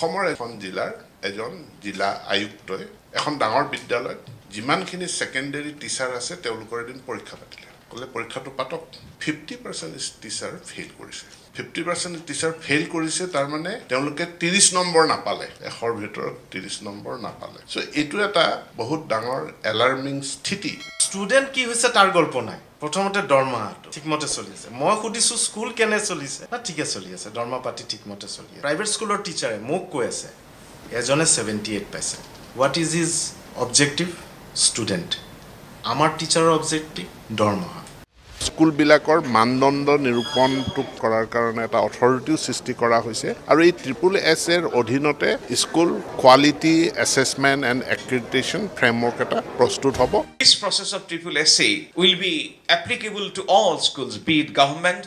অসমৰ এখন জিলাৰ এজন জিলা আয়ুক্তই এখন ডাঙৰ বিদ্যালয়ত যিমানখিনি ছেকেণ্ডেৰী টিচাৰ আছে তেওঁলোকৰ এদিন পৰীক্ষা পাতিলে ক'লে পৰীক্ষাটো পাতক ফিফটি পাৰ্চেণ্ট টিচাৰ ফেইল কৰিছে ফিফটি পাৰ্চেণ্ট টিচাৰ ফেইল কৰিছে তাৰমানে তেওঁলোকে ত্ৰিছ নম্বৰ নাপালে এশৰ ভিতৰত ত্ৰিছ নম্বৰ নাপালে চ' এইটো এটা বহুত ডাঙৰ এলাৰ্মিং স্থিতি ষ্টুডেণ্ট কি হৈছে তাৰ গল্প নাই প্ৰথমতে দৰমহাটো ঠিকমতে চলি আছে মই সুধিছোঁ স্কুল কেনে চলিছে না ঠিকে চলি আছে দৰমহা পাতি ঠিকমতে চলি আছে প্ৰাইভেট স্কুলৰ টিচাৰে মোক কৈ আছে এজনে ছেভেণ্টি এইট পাইছে what is is objective student আমাৰ টিচাৰৰ অবজেক্টিভ দৰমহা স্কুলবিলাকৰ মানদণ্ড নিৰূপণটো কৰাৰ কাৰণে এটা অথৰিটিও সৃষ্টি কৰা হৈছে আৰু এই ট্ৰিপল এছ এৰ অধীনতে school quality assessment and accreditation framework এটা প্ৰস্তুত হ'ব this process of triple S A will be applicable to all schools be it government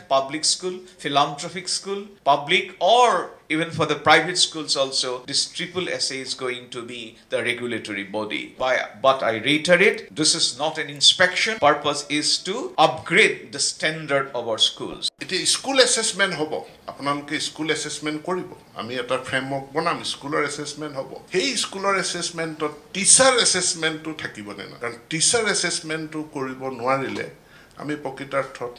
school philanthropic school public or even for the private schools also this triple sa is going to be the regulatory body by but i reiterate this is not an inspection purpose is to upgrade the standard of our schools it is school assessment hobo আপোনালোকে school assessment কৰিব আমি এটা framework বনাম স্কুলৰ assessment হ'ব সেই স্কুলৰ এছেচমেণ্টত teacher এছেচমেণ্টটো থাকিবনে নাই কাৰণ টিচাৰ এছেচমেণ্টটো কৰিব নোৱাৰিলে আমি প্ৰকৃতাৰ্থত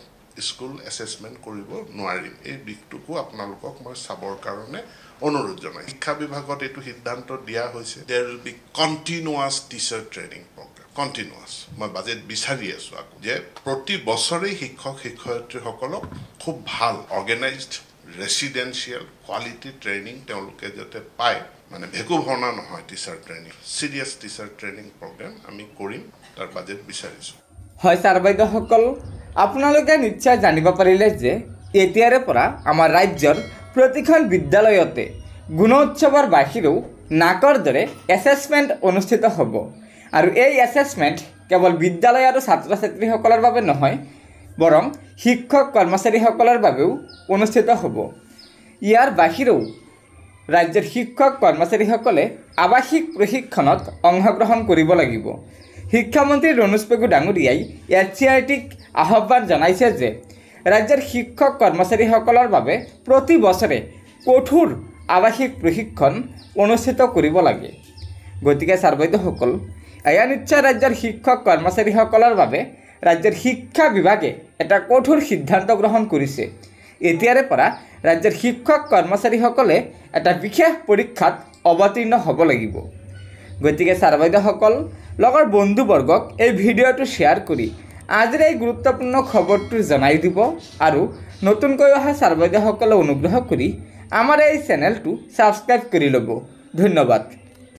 স্কুল এছেচমেণ্ট কৰিব নোৱাৰিম এই দিশটোকো আপোনালোকক মই চাবৰ কাৰণে অনুৰোধ জনাই শিক্ষা বিভাগত এইটো সিদ্ধান্ত দিয়া হৈছে there will be continuous teacher training programme continuous মই বাজেট বিচাৰি আছোঁ আকৌ যে প্ৰতি বছৰেই শিক্ষক শিক্ষয়িত্ৰীসকলক খুব ভাল অৰ্গেনাইজড ৰেচিডেঞ্চিয়েল কোৱালিটি ট্ৰেইনিং তেওঁলোকে যাতে পায় মানে ভেকু ভৰণা নহয় teacher training serious teacher training programme আমি কৰিম তাৰ বাজেট বিচাৰিছোঁ হয় ছাৰ বাইদেউসকল আপোনালোকে নিশ্চয় জানিব পাৰিলে যে এতিয়াৰে পৰা আমাৰ ৰাজ্যৰ প্ৰতিখন বিদ্যালয়তে গুণোৎসৱৰ বাহিৰেও নাকৰ দৰে এছেছমেণ্ট অনুষ্ঠিত হ'ব আৰু এই এছেছমেণ্ট কেৱল বিদ্যালয় আৰু ছাত্ৰ ছাত্ৰীসকলৰ বাবে নহয় বৰং শিক্ষক কৰ্মচাৰীসকলৰ বাবেও অনুষ্ঠিত হ'ব ইয়াৰ বাহিৰেও ৰাজ্যৰ শিক্ষক কৰ্মচাৰীসকলে আৱাসিক প্ৰশিক্ষণত অংশগ্ৰহণ কৰিব লাগিব শিক্ষামন্ত্ৰী ৰণোজ পেগু ডাঙৰীয়াই এছ চি আই টিক আহ্বান জনাইছে যে ৰাজ্যৰ শিক্ষক কৰ্মচাৰীসকলৰ বাবে প্ৰতি বছৰে কঠোৰ আৱাসিক প্ৰশিক্ষণ অনুষ্ঠিত কৰিব লাগে গতিকে ছাৰ বাইদেউসকল এয়া নিশ্চয় ৰাজ্যৰ শিক্ষক কৰ্মচাৰীসকলৰ বাবে ৰাজ্যৰ শিক্ষা বিভাগে এটা কঠোৰ সিদ্ধান্ত গ্ৰহণ কৰিছে এতিয়াৰে পৰা ৰাজ্যৰ শিক্ষক কৰ্মচাৰীসকলে এটা বিশেষ পৰীক্ষাত অৱতীৰ্ণ হ'ব লাগিব গতিকে ছাৰ বাইদেউসকল লগৰ বন্ধুবৰ্গক এই ভিডিঅ'টো শ্বেয়াৰ কৰি আজিৰ এই গুৰুত্বপূৰ্ণ খবৰটো জনাই দিব আৰু নতুনকৈ অহা চাৰ্বাদীসকলে অনুগ্ৰহ কৰি আমাৰ এই চেনেলটো ছাবস্ক্ৰাইব কৰি ল'ব ধন্যবাদ